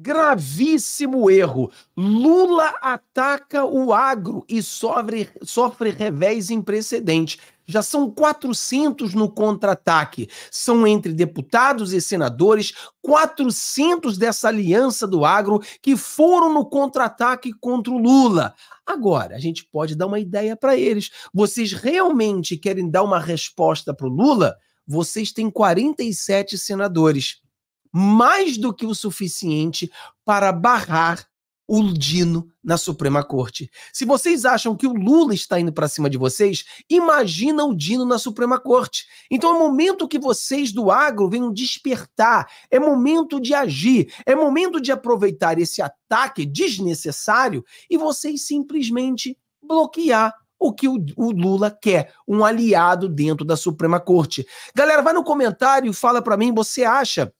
Gravíssimo erro. Lula ataca o agro e sofre, sofre revés em precedente. Já são 400 no contra-ataque. São entre deputados e senadores, 400 dessa aliança do agro que foram no contra-ataque contra o Lula. Agora, a gente pode dar uma ideia para eles. Vocês realmente querem dar uma resposta para o Lula? Vocês têm 47 senadores mais do que o suficiente para barrar o Dino na Suprema Corte. Se vocês acham que o Lula está indo para cima de vocês, imagina o Dino na Suprema Corte. Então é momento que vocês do agro venham despertar, é momento de agir, é momento de aproveitar esse ataque desnecessário e vocês simplesmente bloquear o que o, o, Lula quer, um aliado dentro da Suprema Corte. Galera, vai no comentário e fala para mim, você acha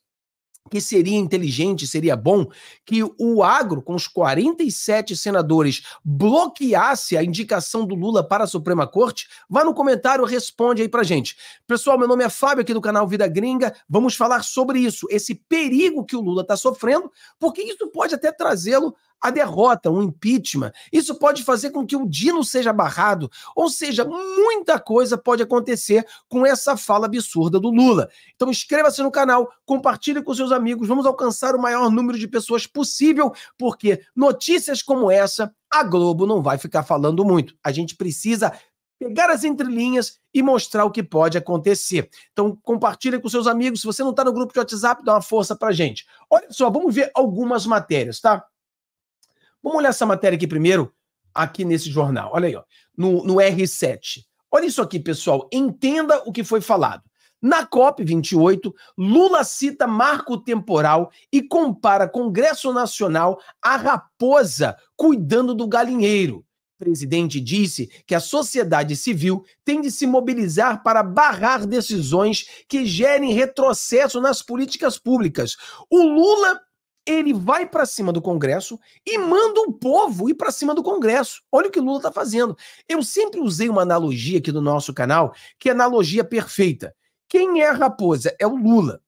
que seria inteligente, seria bom que o agro, com os 47 senadores, bloqueasse a indicação do Lula para a Suprema Corte? Vá no comentário, responde aí pra gente. Pessoal, meu nome é Fábio aqui do canal Vida Gringa. Vamos falar sobre isso, esse perigo que o Lula está sofrendo, porque isso pode até trazê-lo a derrota, um impeachment. Isso pode fazer com que o Dino seja barrado, ou seja, muita coisa pode acontecer com essa fala absurda do Lula. Então inscreva-se no canal, compartilhe com seus amigos, vamos alcançar o maior número de pessoas possível, porque notícias como essa a Globo não vai ficar falando muito. A gente precisa pegar as entrelinhas e mostrar o que pode acontecer. Então, compartilhe com seus amigos. Se você não está no grupo de WhatsApp, dá uma força para gente. Olha só, vamos ver algumas matérias, tá? Vamos olhar essa matéria aqui primeiro, aqui nesse jornal. Olha aí, ó, no, no R7. Olha isso aqui, pessoal. Entenda o que foi falado. Na COP28, Lula cita marco temporal e compara Congresso Nacional à raposa cuidando do galinheiro. O presidente disse que a sociedade civil tem de se mobilizar para barrar decisões que gerem retrocesso nas políticas públicas. O Lula ele vai para cima do Congresso e manda o povo ir para cima do Congresso. Olha o que Lula está fazendo. Eu sempre usei uma analogia aqui do nosso canal, que é analogia perfeita. Quem é a raposa? É o Lula.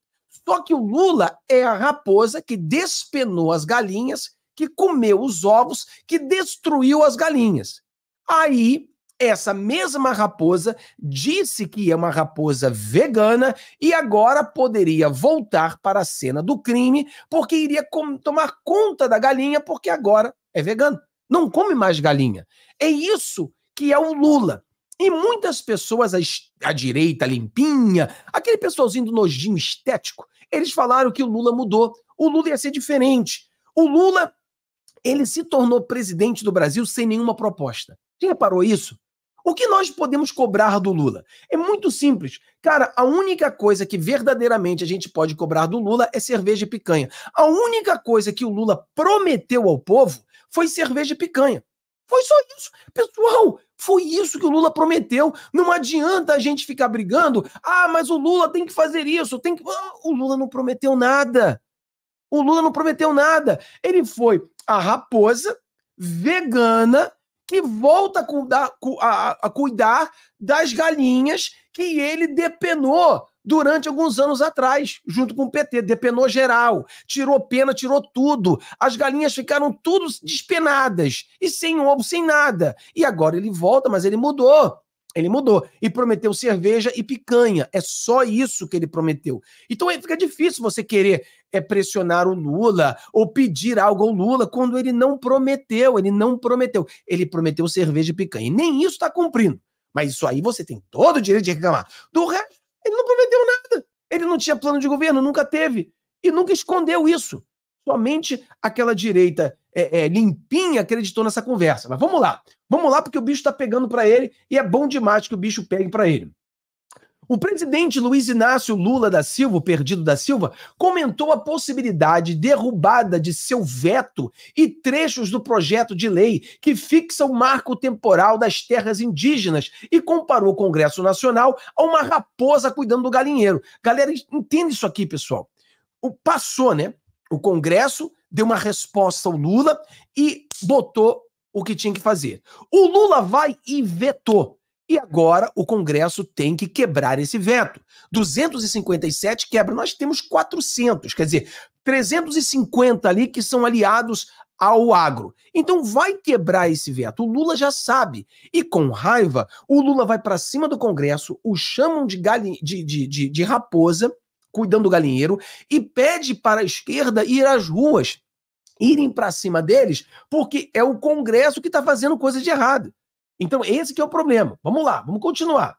Só que o Lula é a raposa que despenou as galinhas, que comeu os ovos, que destruiu as galinhas. Aí essa mesma raposa disse que é uma raposa vegana e agora poderia voltar para a cena do crime porque iria com tomar conta da galinha porque agora é vegano. Não come mais galinha. É isso que é o Lula. E muitas pessoas à, direita limpinha, aquele pessoalzinho do nojinho estético, eles falaram que o Lula mudou. O Lula ia ser diferente. O Lula, ele se tornou presidente do Brasil sem nenhuma proposta. Quem reparou isso? O que nós podemos cobrar do Lula? É muito simples. Cara, a única coisa que verdadeiramente a gente pode cobrar do Lula é cerveja e picanha. A única coisa que o Lula prometeu ao povo foi cerveja e picanha. Foi só isso. Pessoal, foi isso que o Lula prometeu. Não adianta a gente ficar brigando. Ah, mas o Lula tem que fazer isso, tem que. Ah, o Lula não prometeu nada. O Lula não prometeu nada. Ele foi a raposa vegana que volta a cuidar, a, a cuidar das galinhas que ele depenou durante alguns anos atrás, junto com o PT. Depenou geral, tirou pena, tirou tudo. As galinhas ficaram tudo despenadas e sem ovo, sem nada. E agora ele volta, mas ele mudou. Ele mudou e prometeu cerveja e picanha. É só isso que ele prometeu. Então fica difícil você querer é, pressionar o Lula ou pedir algo ao Lula quando ele não prometeu. Ele não prometeu. Ele prometeu cerveja e picanha. E nem isso está cumprindo. Mas isso aí você tem todo o direito de reclamar. Do resto, ele não prometeu nada. Ele não tinha plano de governo, nunca teve. E nunca escondeu isso. Somente aquela direita é, é, limpinha acreditou nessa conversa. Mas vamos lá. Vamos lá, porque o bicho está pegando para ele e é bom demais que o bicho pegue para ele. O presidente Luiz Inácio Lula da Silva, o perdido da Silva, comentou a possibilidade derrubada de seu veto e trechos do projeto de lei que fixa o marco temporal das terras indígenas e comparou o Congresso Nacional a uma raposa cuidando do galinheiro. Galera, entende isso aqui, pessoal. O, passou, né? O Congresso deu uma resposta ao Lula e botou o que tinha que fazer. O Lula vai e vetou. E agora o Congresso tem que quebrar esse veto. 257 quebra, nós temos 400, quer dizer, 350 ali que são aliados ao agro. Então vai quebrar esse veto. O Lula já sabe. E com raiva, o Lula vai para cima do Congresso, o chamam de, galinha, de, de, de, de raposa cuidando do galinheiro e pede para a esquerda ir às ruas, irem para cima deles, porque é o Congresso que está fazendo coisa de errado. Então, esse que é o problema. Vamos lá, vamos continuar.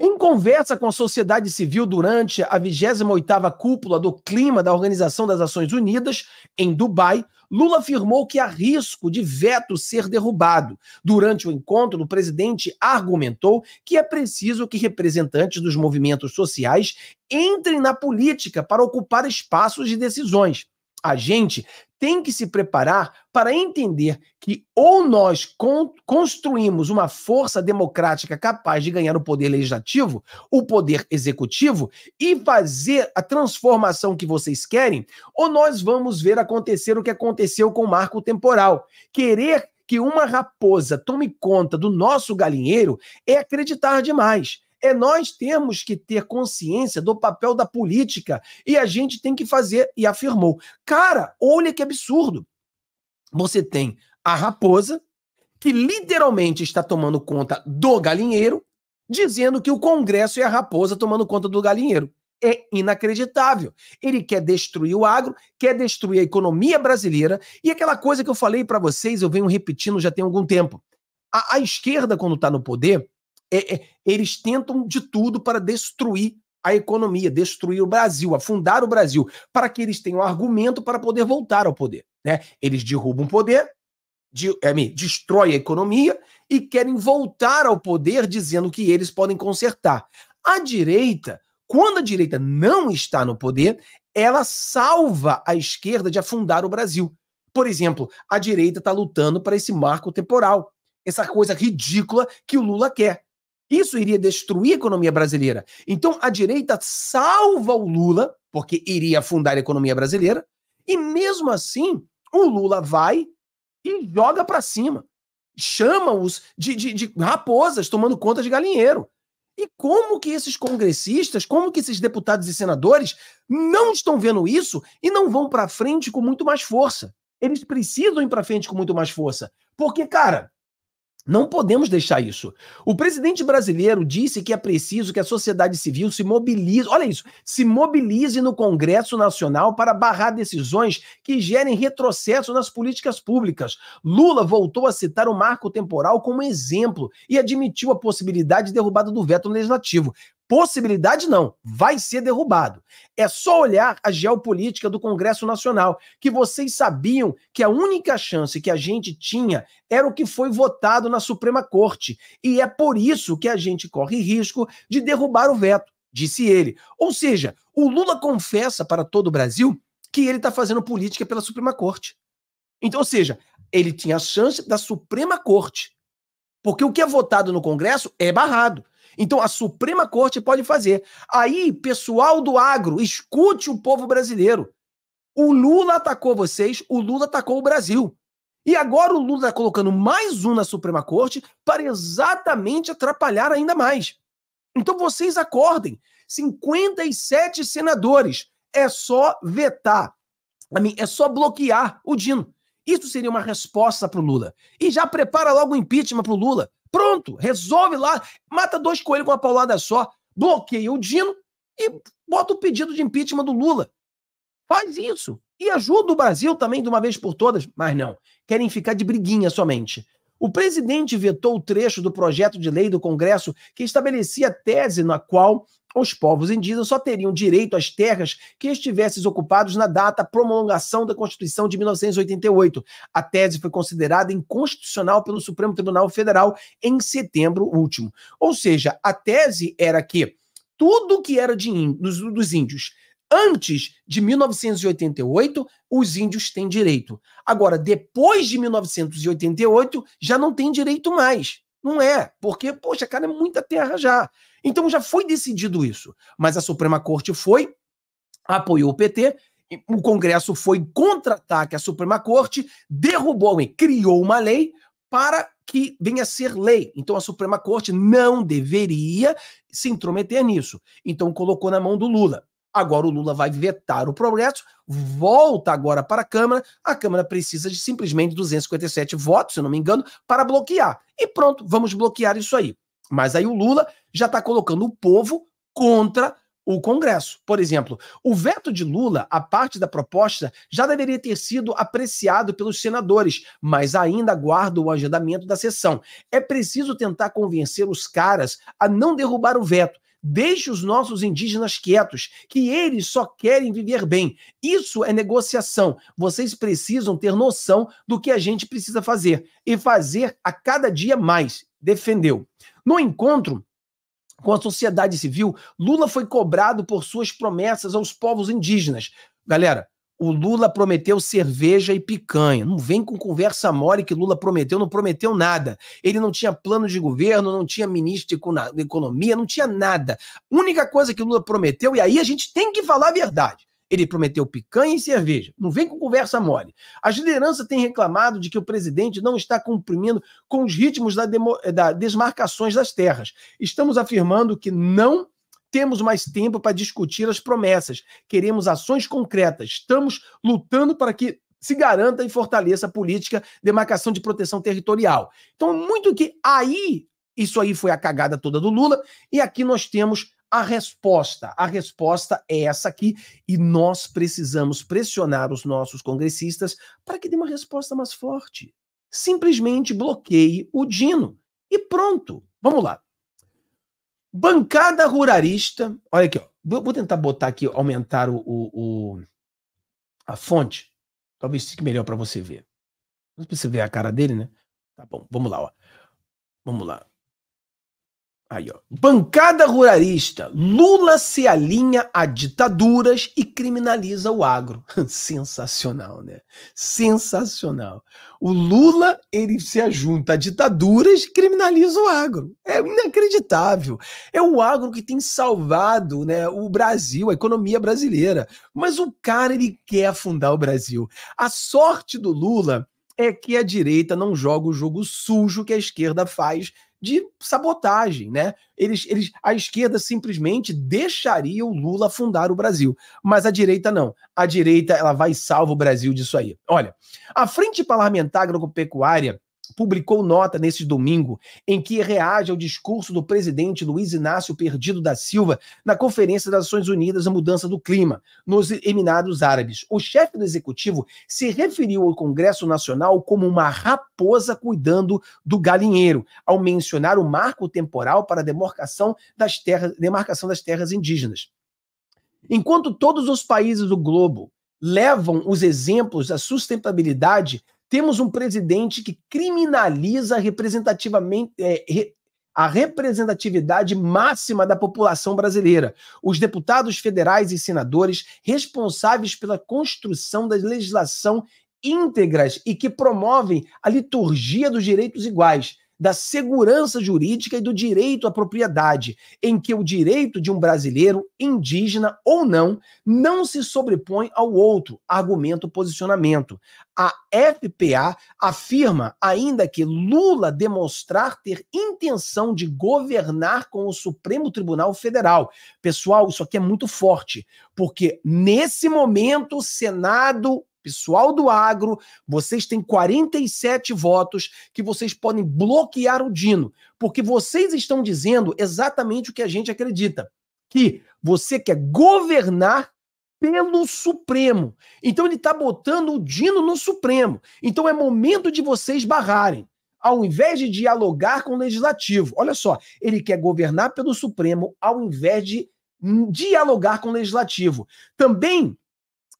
Em conversa com a sociedade civil durante a 28ª cúpula do clima da Organização das Nações Unidas em Dubai, Lula afirmou que há risco de veto ser derrubado. Durante o encontro, o presidente argumentou que é preciso que representantes dos movimentos sociais entrem na política para ocupar espaços de decisões. A gente tem que se preparar para entender que ou nós con construímos uma força democrática capaz de ganhar o poder legislativo, o poder executivo e fazer a transformação que vocês querem, ou nós vamos ver acontecer o que aconteceu com o marco temporal. Querer que uma raposa tome conta do nosso galinheiro é acreditar demais é nós temos que ter consciência do papel da política e a gente tem que fazer, e afirmou. Cara, olha que absurdo. Você tem a raposa, que literalmente está tomando conta do galinheiro, dizendo que o Congresso é a raposa tomando conta do galinheiro. É inacreditável. Ele quer destruir o agro, quer destruir a economia brasileira e aquela coisa que eu falei para vocês, eu venho repetindo já tem algum tempo. A, a esquerda, quando está no poder, é, é, eles tentam de tudo para destruir a economia, destruir o Brasil, afundar o Brasil, para que eles tenham argumento para poder voltar ao poder. Né? Eles derrubam o poder, de, é, destrói a economia e querem voltar ao poder dizendo que eles podem consertar. A direita, quando a direita não está no poder, ela salva a esquerda de afundar o Brasil. Por exemplo, a direita está lutando para esse marco temporal, essa coisa ridícula que o Lula quer. Isso iria destruir a economia brasileira. Então a direita salva o Lula, porque iria afundar a economia brasileira, e mesmo assim o Lula vai e joga para cima. Chama-os de, de, de raposas tomando conta de galinheiro. E como que esses congressistas, como que esses deputados e senadores não estão vendo isso e não vão para frente com muito mais força? Eles precisam ir para frente com muito mais força. Porque, cara, não podemos deixar isso. O presidente brasileiro disse que é preciso que a sociedade civil se mobilize, olha isso, se mobilize no Congresso Nacional para barrar decisões que gerem retrocesso nas políticas públicas. Lula voltou a citar o marco temporal como exemplo e admitiu a possibilidade de derrubada do veto legislativo. Possibilidade não, vai ser derrubado. É só olhar a geopolítica do Congresso Nacional, que vocês sabiam que a única chance que a gente tinha era o que foi votado na Suprema Corte. E é por isso que a gente corre risco de derrubar o veto, disse ele. Ou seja, o Lula confessa para todo o Brasil que ele está fazendo política pela Suprema Corte. Então, ou seja, ele tinha a chance da Suprema Corte. Porque o que é votado no Congresso é barrado. Então a Suprema Corte pode fazer. Aí, pessoal do agro, escute o povo brasileiro. O Lula atacou vocês, o Lula atacou o Brasil. E agora o Lula está colocando mais um na Suprema Corte para exatamente atrapalhar ainda mais. Então vocês acordem. 57 senadores. É só vetar. É só bloquear o Dino. Isso seria uma resposta para o Lula. E já prepara logo o impeachment para o Lula. Pronto, resolve lá, mata dois coelhos com uma paulada só, bloqueia o Dino e bota o pedido de impeachment do Lula. Faz isso. E ajuda o Brasil também de uma vez por todas. Mas não, querem ficar de briguinha somente. O presidente vetou o trecho do projeto de lei do Congresso que estabelecia a tese na qual os povos indígenas só teriam direito às terras que estivessem ocupados na data promulgação da Constituição de 1988. A tese foi considerada inconstitucional pelo Supremo Tribunal Federal em setembro último. Ou seja, a tese era que tudo que era de índios, dos índios antes de 1988, os índios têm direito. Agora, depois de 1988, já não tem direito mais. Não é, porque, poxa, cara, é muita terra já. Então já foi decidido isso. Mas a Suprema Corte foi, apoiou o PT, o Congresso foi contra-ataque à Suprema Corte, derrubou e criou uma lei para que venha a ser lei. Então a Suprema Corte não deveria se intrometer nisso. Então colocou na mão do Lula. Agora o Lula vai vetar o projeto, volta agora para a Câmara. A Câmara precisa de simplesmente 257 votos, se não me engano, para bloquear. E pronto, vamos bloquear isso aí. Mas aí o Lula já está colocando o povo contra o Congresso. Por exemplo, o veto de Lula, a parte da proposta, já deveria ter sido apreciado pelos senadores, mas ainda aguarda o agendamento da sessão. É preciso tentar convencer os caras a não derrubar o veto Deixe os nossos indígenas quietos, que eles só querem viver bem. Isso é negociação. Vocês precisam ter noção do que a gente precisa fazer e fazer a cada dia mais. Defendeu. No encontro, com a sociedade civil, Lula foi cobrado por suas promessas aos povos indígenas. Galera, o Lula prometeu cerveja e picanha. Não vem com conversa mole que Lula prometeu, não prometeu nada. Ele não tinha plano de governo, não tinha ministro de economia, não tinha nada. Única coisa que Lula prometeu, e aí a gente tem que falar a verdade. Ele prometeu picanha e cerveja. Não vem com conversa mole. As lideranças têm reclamado de que o presidente não está cumprindo com os ritmos das eh, da desmarcações das terras. Estamos afirmando que não temos mais tempo para discutir as promessas. Queremos ações concretas. Estamos lutando para que se garanta e fortaleça a política de marcação de proteção territorial. Então, muito que aí, isso aí foi a cagada toda do Lula, e aqui nós temos a resposta. A resposta é essa aqui, e nós precisamos pressionar os nossos congressistas para que dê uma resposta mais forte. Simplesmente bloqueie o Dino. E pronto. Vamos lá. Bancada ruralista. Olha aqui, ó. Vou tentar botar aqui, aumentar o, o, o a fonte. Talvez fique melhor para você ver. Não precisa ver a cara dele, né? Tá bom, vamos lá, ó. Vamos lá. Aí, ó. Bancada ruralista. Lula se alinha a ditaduras e criminaliza o agro. Sensacional, né? Sensacional. O Lula, ele se ajunta a ditaduras e criminaliza o agro. É inacreditável. É o agro que tem salvado, né, o Brasil, a economia brasileira. Mas o cara, ele quer afundar o Brasil. A sorte do Lula é que a direita não joga o jogo sujo que a esquerda faz de sabotagem, né? Eles, eles, a esquerda simplesmente deixaria o Lula afundar o Brasil, mas a direita não. A direita ela vai salvar o Brasil disso aí. Olha, a frente parlamentar agropecuária publicou nota neste domingo em que reage ao discurso do presidente Luiz Inácio Perdido da Silva na Conferência das Nações Unidas à Mudança do Clima, nos Emirados Árabes. O chefe do executivo se referiu ao Congresso Nacional como uma raposa cuidando do galinheiro, ao mencionar o marco temporal para a demarcação das terras, demarcação das terras indígenas. Enquanto todos os países do globo levam os exemplos da sustentabilidade temos um presidente que criminaliza representativamente, é, re, a representatividade máxima da população brasileira, os deputados federais e senadores responsáveis pela construção da legislação íntegras e que promovem a liturgia dos direitos iguais da segurança jurídica e do direito à propriedade, em que o direito de um brasileiro, indígena ou não, não se sobrepõe ao outro, argumento posicionamento. A FPA afirma ainda que Lula demonstrar ter intenção de governar com o Supremo Tribunal Federal. Pessoal, isso aqui é muito forte, porque nesse momento o Senado pessoal do agro, vocês têm 47 votos que vocês podem bloquear o Dino, porque vocês estão dizendo exatamente o que a gente acredita, que você quer governar pelo Supremo. Então ele está botando o Dino no Supremo. Então é momento de vocês barrarem. Ao invés de dialogar com o legislativo, olha só, ele quer governar pelo Supremo ao invés de dialogar com o legislativo. Também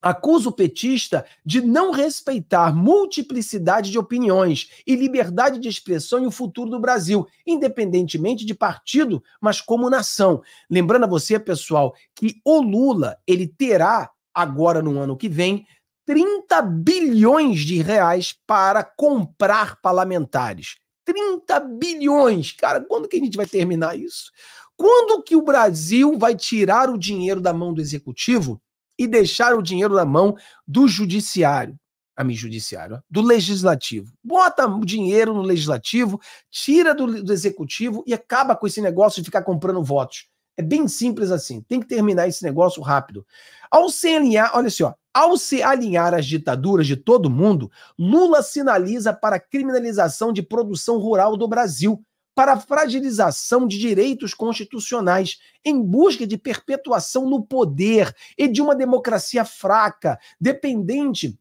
acusa o petista de não respeitar multiplicidade de opiniões e liberdade de expressão e o futuro do Brasil, independentemente de partido, mas como nação. Lembrando a você, pessoal, que o Lula, ele terá agora no ano que vem 30 bilhões de reais para comprar parlamentares. 30 bilhões. Cara, quando que a gente vai terminar isso? Quando que o Brasil vai tirar o dinheiro da mão do executivo e deixar o dinheiro na mão do judiciário. A mim, judiciário, do legislativo. Bota o dinheiro no legislativo, tira do, do executivo e acaba com esse negócio de ficar comprando votos. É bem simples assim. Tem que terminar esse negócio rápido. Ao se alinhar, olha só, ao se alinhar as ditaduras de todo mundo, Lula sinaliza para a criminalização de produção rural do Brasil, para a fragilização de direitos constitucionais, em busca de perpetuação no poder e de uma democracia fraca, dependente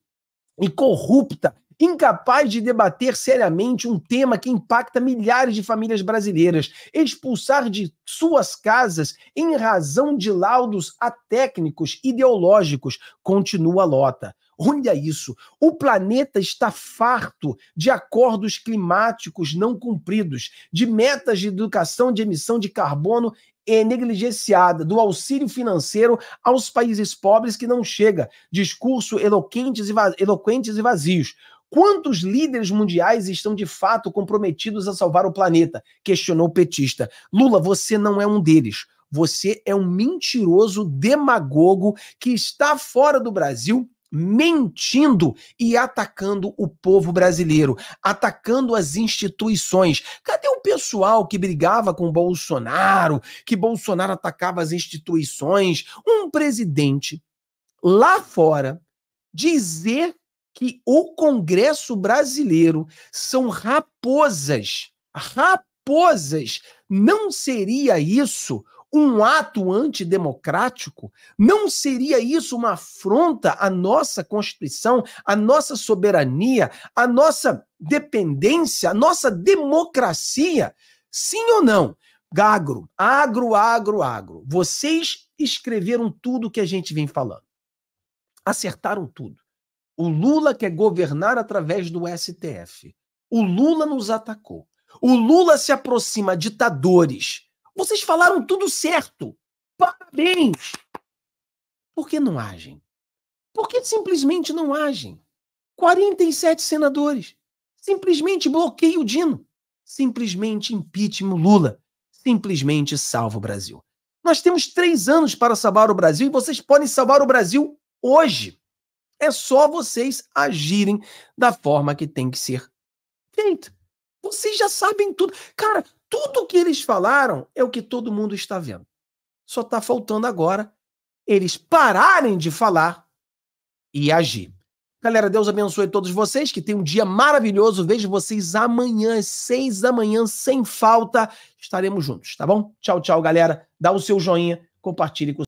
e corrupta, incapaz de debater seriamente um tema que impacta milhares de famílias brasileiras, expulsar de suas casas em razão de laudos atécnicos ideológicos, continua Lota. Olha é isso. O planeta está farto de acordos climáticos não cumpridos, de metas de educação de emissão de carbono é negligenciada, do auxílio financeiro aos países pobres que não chega, discurso eloquentes e, eloquentes e vazios. Quantos líderes mundiais estão de fato comprometidos a salvar o planeta? Questionou o petista. Lula, você não é um deles. Você é um mentiroso demagogo que está fora do Brasil mentindo e atacando o povo brasileiro, atacando as instituições. Cadê o pessoal que brigava com Bolsonaro, que Bolsonaro atacava as instituições? Um presidente lá fora dizer que o Congresso brasileiro são raposas, raposas. Não seria isso um ato antidemocrático? Não seria isso uma afronta à nossa Constituição, à nossa soberania, à nossa dependência, à nossa democracia? Sim ou não? Agro, agro, agro, agro. Vocês escreveram tudo o que a gente vem falando. Acertaram tudo. O Lula quer governar através do STF. O Lula nos atacou. O Lula se aproxima de ditadores vocês falaram tudo certo. Parabéns! Por que não agem? Por que simplesmente não agem? 47 senadores. Simplesmente bloqueia o Dino. Simplesmente impeachment Lula. Simplesmente salva o Brasil. Nós temos três anos para salvar o Brasil e vocês podem salvar o Brasil hoje. É só vocês agirem da forma que tem que ser feito. Vocês já sabem tudo. Cara, tudo o que eles falaram é o que todo mundo está vendo. Só está faltando agora eles pararem de falar e agir. Galera, Deus abençoe todos vocês, que tem um dia maravilhoso. Vejo vocês amanhã, às seis da manhã, sem falta. Estaremos juntos, tá bom? Tchau, tchau, galera. Dá o seu joinha, compartilhe com